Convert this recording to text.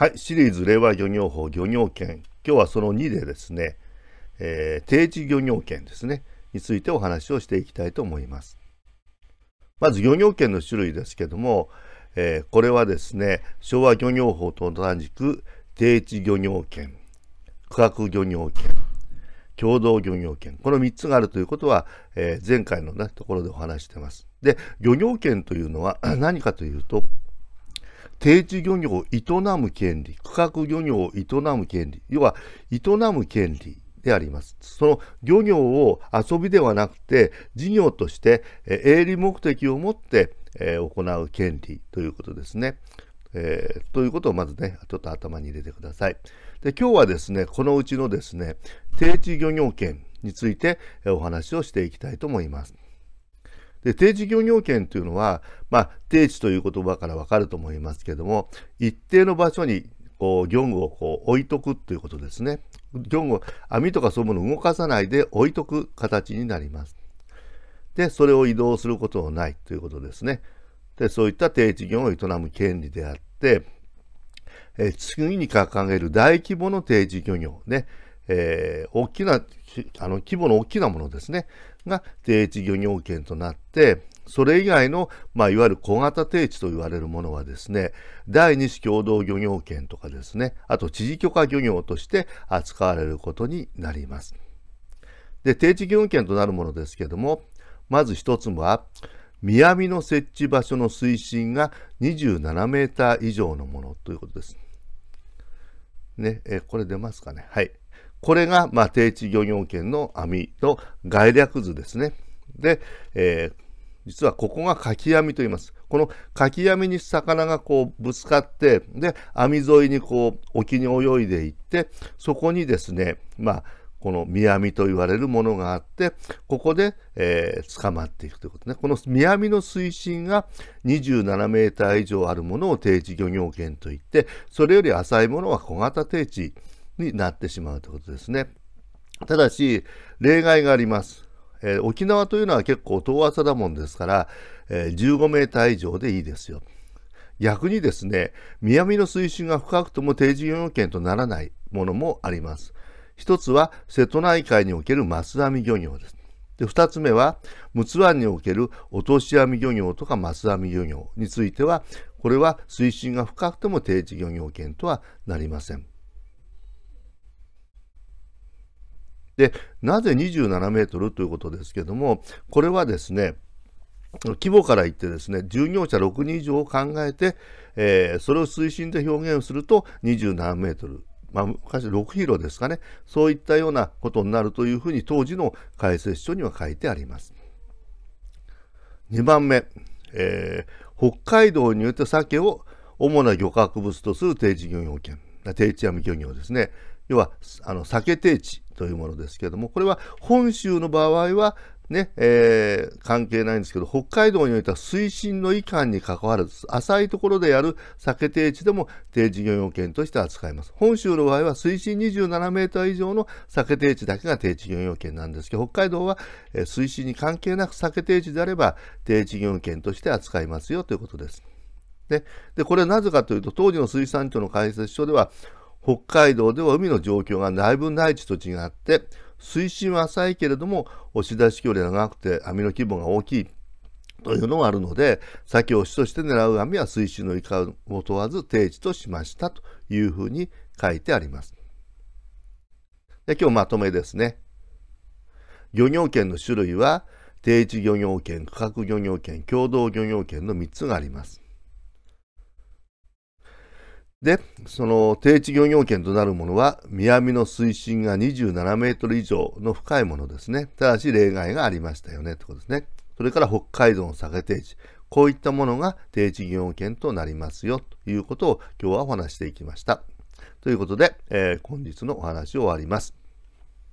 はい、シリーズ令和漁業法漁業権、今日はその2でですね、えー、定置漁業権ですね、についてお話をしていきたいと思います。まず漁業権の種類ですけども、えー、これはですね、昭和漁業法と同じく定置漁業権、区画漁業権、共同漁業権、この3つがあるということは、えー、前回の、ね、ところでお話してます。で、漁業権というのは 何かというと、定置漁業を営む権利、区画漁業を営む権利、要は営む権利であります。その漁業を遊びではなくて、事業として営利目的を持って行う権利ということですね。えー、ということをまずね、ちょっと頭に入れてください。で、今日はですね、このうちのですね、定置漁業権についてお話をしていきたいと思います。で定時漁業権というのは、まあ、定時という言葉からわかると思いますけども一定の場所にこう業務をこう置いとくということですね。業務網とかそういうものを動かさないで置いとく形になります。でそれを移動することはないということですね。でそういった定置業を営む権利であって、え次に掲げる大規模の定置漁業ねえー、大きなあの規模の大きなものですねが定置漁業権となってそれ以外の、まあ、いわゆる小型定置と言われるものはですね、第二子共同漁業権とかですね、あと知事許可漁業として扱われることになります。で、定置漁業権となるものですけども、まず一つは、南の設置場所の水深が27メーター以上のものということです。ね、えこれ出ますかね。はい。これが、まあ、低地漁業圏の網の概略図ですね。で、えー、実はここがかき網と言います。このかき網に魚がこうぶつかって、で、網沿いにこう沖に泳いでいって、そこにですね、まあ、このミヤミと言われるものがあって、ここで、えー、捕まっていくということね。このミヤミの水深が27メーター以上あるものを定置漁業圏といって、それより浅いものは小型定置になってしまうということですね。ただし、例外があります。えー、沖縄というのは結構遠浅だもんですから、えー、15メーター以上でいいですよ。逆にですね、南の水深が深くとも定時要件とならないものもあります。一つは瀬戸内海におけるマス網漁業です。で2つ目は陸奥湾における落とし網漁業とかマス網漁業についてはこれは水深が深くても定時漁業権とはなりません。で、なぜ27メートルということですけども、これはですね、規模から言ってですね、従業者6人以上を考えて、えー、それを推進で表現すると27メートル。まあ、昔6ヒロですかね。そういったようなことになるというふうに当時の解説書には書いてあります。2番目、えー、北海道において鮭を主な漁獲物とする定置漁業権。定置網漁業ですね。要はあの酒定地というものですけれどもこれは本州の場合はねえー、関係ないんですけど北海道においては水深の以下に関わらず浅いところでやる酒定地でも定置漁業権として扱います本州の場合は水深27メーター以上の酒定地だけが定置漁業権なんですけど北海道は、え水深に関係なく酒定地であれば定置漁業権として扱いますよということです。でこれはなぜかというと当時の水産庁の解説書では北海道では海の状況がだいぶ内地と違って、水深は浅いけれども、押し出し距離が長くて網の規模が大きいというのがあるので、先押しとして狙う網は水深の以下を問わず定置としましたというふうに書いてあります。で今日まとめですね。漁業権の種類は、定置漁業権、区画漁業権、共同漁業権の3つがあります。で、その定置漁業権となるものは、南の水深が27メートル以上の深いものですね。ただし例外がありましたよね、ということですね。それから北海道の酒定置。こういったものが定置漁業権となりますよ、ということを今日はお話していきました。ということで、えー、本日のお話を終わります。